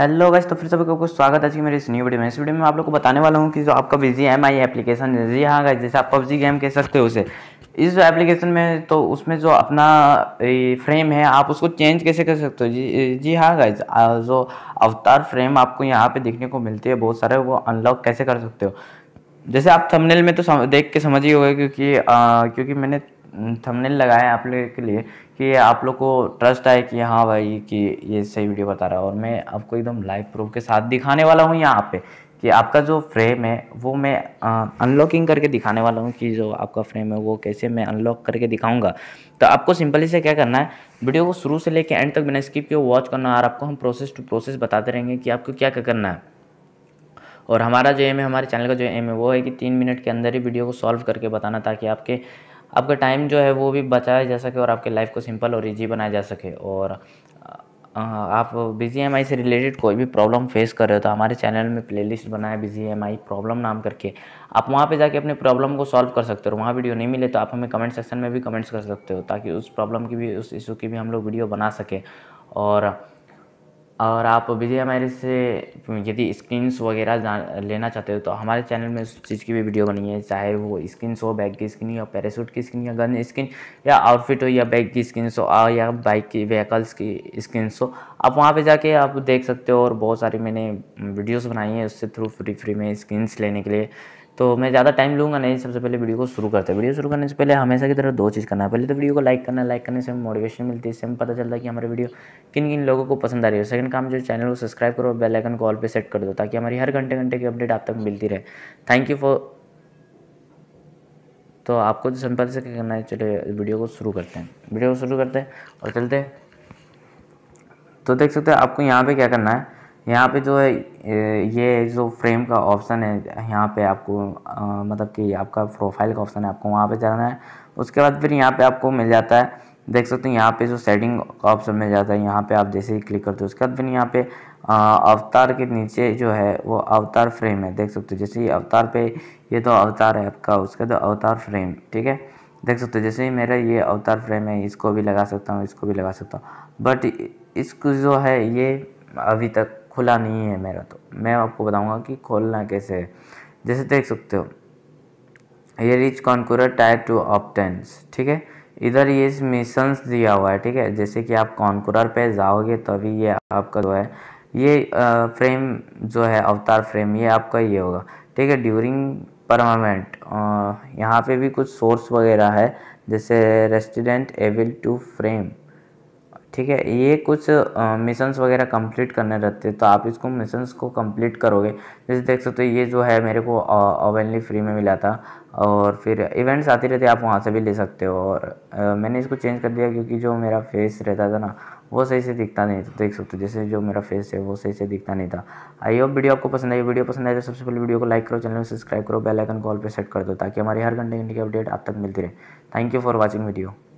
hello guys तो फिर सभी को स्वागत है आज मेरे इस न्यू वीडियो में इस वीडियो में आप लोग को बताने वाला हूँ कि जो आपका बिजी एम आई एप्लीकेशन है जी हाँ गाइस जैसे आप पबजी गेम कह सकते हो उसे इस जो एप्लीकेशन में तो उसमें जो अपना फ्रेम है आप उसको चेंज कैसे कर सकते हो जी जी हाँ गाइज जो अवतार फ्रेम आपको यहाँ पर देखने को मिलती है बहुत सारे वो अनलॉक कैसे कर सकते हो जैसे आप थंबनेल में तो देख के समझ ही होगा क्योंकि आ, क्योंकि मैंने थंबनेल लगाए आप लोग के लिए कि आप लोग को ट्रस्ट आए कि हाँ भाई कि ये सही वीडियो बता रहा है और मैं आपको एकदम लाइव प्रूफ के साथ दिखाने वाला हूँ यहाँ पे कि आपका जो फ्रेम है वो मैं अनलॉकिंग करके दिखाने वाला हूँ कि जो आपका फ्रेम है वो कैसे मैं अनलॉक करके दिखाऊंगा तो आपको सिंपली से क्या करना है वीडियो को शुरू से लेके एंड तक बिना स्किप किए वॉच करना और आपको हम प्रोसेस टू प्रोसेस बताते रहेंगे कि आपको क्या क्या करना है और हमारा जो एम है हमारे चैनल का जो एम है वो है कि तीन मिनट के अंदर ही वीडियो को सॉल्व करके बताना ताकि आपके आपका टाइम जो है वो भी बचाया जा सके और आपके लाइफ को सिंपल और ईजी बनाया जा सके और आप बिजी एम से रिलेटेड कोई भी प्रॉब्लम फेस कर रहे हो तो हमारे चैनल में प्लेलिस्ट बनाए बी बिजी एम प्रॉब्लम नाम करके आप वहाँ पे जाके अपने प्रॉब्लम को सॉल्व कर सकते हो वहाँ वीडियो नहीं मिले तो आप हमें कमेंट सेक्शन में भी कमेंट्स कर सकते हो ताकि उस प्रॉब्लम की भी उस इशू की भी हम लोग वीडियो बना सकें और और आप विजय हमारे से यदि स्क्रीन्स वगैरह लेना चाहते हो तो हमारे चैनल में उस चीज़ की भी वीडियो बनी है चाहे वो स्क्रीन्स हो बैग की स्क्रीन या पैराशूट की स्क्रीन या गन स्क्रीन या आउटफिट हो या बैग की स्क्रीन्स हो या बाइक की व्हीकल्स की स्क्रीन्स हो आप वहाँ पे जाके आप देख सकते हो और बहुत सारी मैंने वीडियोस बनाई हैं उससे थ्रू फ्री फ्री में स्क्रीन्स लेने के लिए तो मैं ज़्यादा टाइम लूँगा नहीं सबसे पहले वीडियो को शुरू करते हैं वीडियो शुरू करने से पहले हमेशा की तरह दो चीज़ करना है पहले तो वीडियो को लाइक करना लाइक करने से हमें मोटिवेशन मिलती है इससे हमें पता चलता है कि हमारे वीडियो किन किन लोगों को पसंद आ रही है सेकंड काम जो चैनल को सब्सक्राइब करो आइकन को कॉल पर सेट कर दो ताकि हमारी हर घंटे घंटे की अपडेट आप तक मिलती रहे थैंक यू फॉर तो आपको तो संपर्क से क्या करना है चलिए वीडियो को शुरू करते हैं वीडियो को शुरू करते हैं और चलते हैं तो देख सकते हैं आपको यहाँ पर क्या करना है यहाँ पे जो है ये जो फ्रेम का ऑप्शन है यहाँ पे आपको आ, मतलब कि आपका प्रोफाइल का ऑप्शन है आपको वहाँ पे जाना है उसके बाद फिर यहाँ पे आपको मिल जाता है देख सकते हैं यहाँ पे जो सेटिंग का ऑप्शन मिल जाता है यहाँ पे आप जैसे ही क्लिक करते हो उसके बाद फिर यहाँ पे अवतार के नीचे जो है वो अवतार फ्रेम है देख सकते हो जैसे ही अवतार पे ये तो अवतार है आपका उसका तो अवतार फ्रेम ठीक है देख सकते हो जैसे ही मेरा ये अवतार फ्रेम है इसको भी लगा सकता हूँ इसको भी लगा सकता हूँ बट इसको जो है ये अभी तक खुला नहीं है मेरा तो मैं आपको बताऊंगा कि खोलना कैसे है जैसे देख सकते हो ये रिच कॉन्कुरर टायर टू ऑप्टेंस ठीक है इधर ये मिशंस दिया हुआ है ठीक है जैसे कि आप कॉन्कुरर पे जाओगे तभी ये आपका जो है ये फ्रेम जो है अवतार फ्रेम ये आपका ये होगा ठीक है ड्यूरिंग परमानेंट यहाँ पे भी कुछ सोर्स वगैरह है जैसे रेस्टोरेंट एबल टू फ्रेम ठीक है ये कुछ मिशंस वगैरह कंप्लीट करने रहते हैं तो आप इसको मिशंस को कंप्लीट करोगे जैसे देख सकते हो ये जो है मेरे को ओवनली फ्री में मिला था और फिर इवेंट्स आते रहते आप वहाँ से भी ले सकते हो और आ, मैंने इसको चेंज कर दिया क्योंकि जो मेरा फेस रहता था ना वो सही से दिखता नहीं था देख सकते हो जैसे जो मेरा फेस है वो सही से दिखता नहीं था आई होप वीडियो आपको पसंद आई वीडियो पसंद आए तो सबसे पहले वीडियो को लाइक करो चैनल को सब्सक्राइब करो बेल आइकन कॉल पे सेट कर दो ताकि हमारी हर घंटे घंटे की अपडेट आप तक मिलती रहे thank you for watching video